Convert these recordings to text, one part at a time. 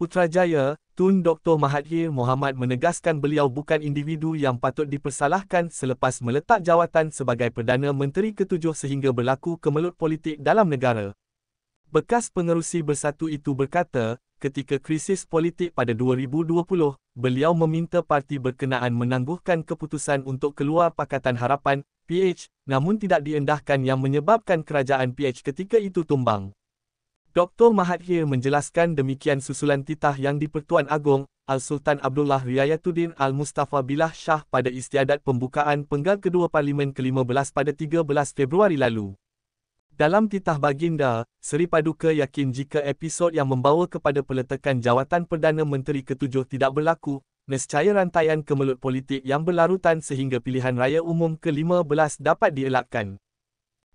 Putrajaya, Tun Dr. Mahathir Mohamad menegaskan beliau bukan individu yang patut dipersalahkan selepas meletak jawatan sebagai Perdana Menteri Ketujuh sehingga berlaku kemelut politik dalam negara. Bekas pengerusi bersatu itu berkata, ketika krisis politik pada 2020, beliau meminta parti berkenaan menangguhkan keputusan untuk keluar Pakatan Harapan, PH, namun tidak diendahkan yang menyebabkan kerajaan PH ketika itu tumbang. Dr. Mahathir menjelaskan demikian susulan titah yang dipertuan pertuan Agong, Al-Sultan Abdullah Riayatuddin Al-Mustafa Billah Shah pada istiadat pembukaan Penggal Kedua Parlimen ke-15 pada 13 Februari lalu. Dalam titah baginda, Seri Paduka yakin jika episod yang membawa kepada peletakan jawatan Perdana Menteri Ketujuh tidak berlaku, nescaya rantaian kemelut politik yang berlarutan sehingga pilihan raya umum ke-15 dapat dielakkan.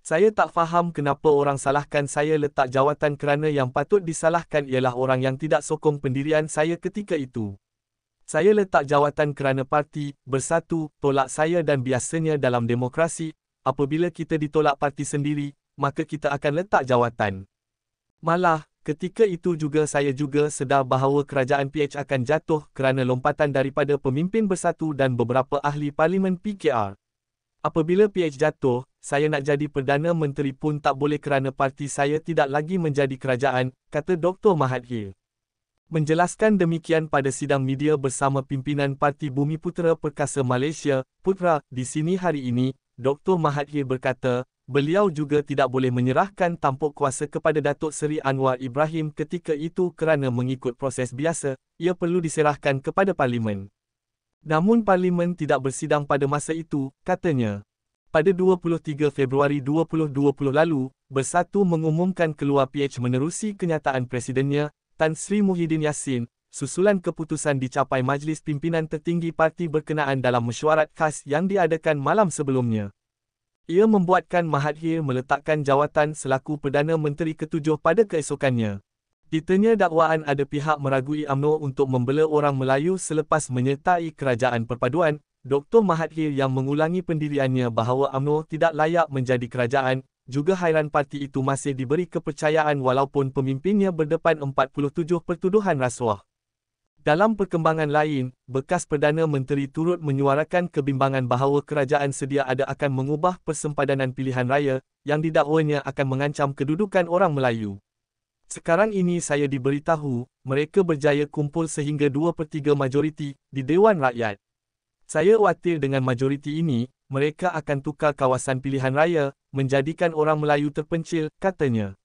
Saya tak faham kenapa orang salahkan saya letak jawatan kerana yang patut disalahkan ialah orang yang tidak sokong pendirian saya ketika itu. Saya letak jawatan kerana parti, bersatu, tolak saya dan biasanya dalam demokrasi, apabila kita ditolak parti sendiri, maka kita akan letak jawatan. Malah, ketika itu juga saya juga sedar bahawa kerajaan PH akan jatuh kerana lompatan daripada pemimpin bersatu dan beberapa ahli parlimen PKR. Apabila PH jatuh, saya nak jadi Perdana Menteri pun tak boleh kerana parti saya tidak lagi menjadi kerajaan, kata Dr. Mahathir. Menjelaskan demikian pada sidang media bersama pimpinan Parti Bumi Putera Perkasa Malaysia, Putra, di sini hari ini, Dr. Mahathir berkata, beliau juga tidak boleh menyerahkan tampuk kuasa kepada Datuk Seri Anwar Ibrahim ketika itu kerana mengikut proses biasa, ia perlu diserahkan kepada Parlimen. Namun Parlimen tidak bersidang pada masa itu, katanya. Pada 23 Februari 2020 lalu, Bersatu mengumumkan keluar PH menerusi kenyataan Presidennya, Tan Sri Muhyiddin Yassin, susulan keputusan dicapai Majlis Pimpinan Tertinggi Parti berkenaan dalam mesyuarat khas yang diadakan malam sebelumnya. Ia membuatkan Mahathir meletakkan jawatan selaku Perdana Menteri Ketujuh pada keesokannya. Ditanya dakwaan ada pihak meragui UMNO untuk membela orang Melayu selepas menyertai kerajaan perpaduan, Dr. Mahathir yang mengulangi pendiriannya bahawa UMNO tidak layak menjadi kerajaan, juga hairan parti itu masih diberi kepercayaan walaupun pemimpinnya berdepan 47 pertuduhan rasuah. Dalam perkembangan lain, bekas Perdana Menteri turut menyuarakan kebimbangan bahawa kerajaan sedia ada akan mengubah persempadanan pilihan raya yang didakwanya akan mengancam kedudukan orang Melayu. Sekarang ini saya diberitahu, mereka berjaya kumpul sehingga 2/3 majoriti di Dewan Rakyat. Saya khawatir dengan majoriti ini, mereka akan tukar kawasan pilihan raya, menjadikan orang Melayu terpencil, katanya.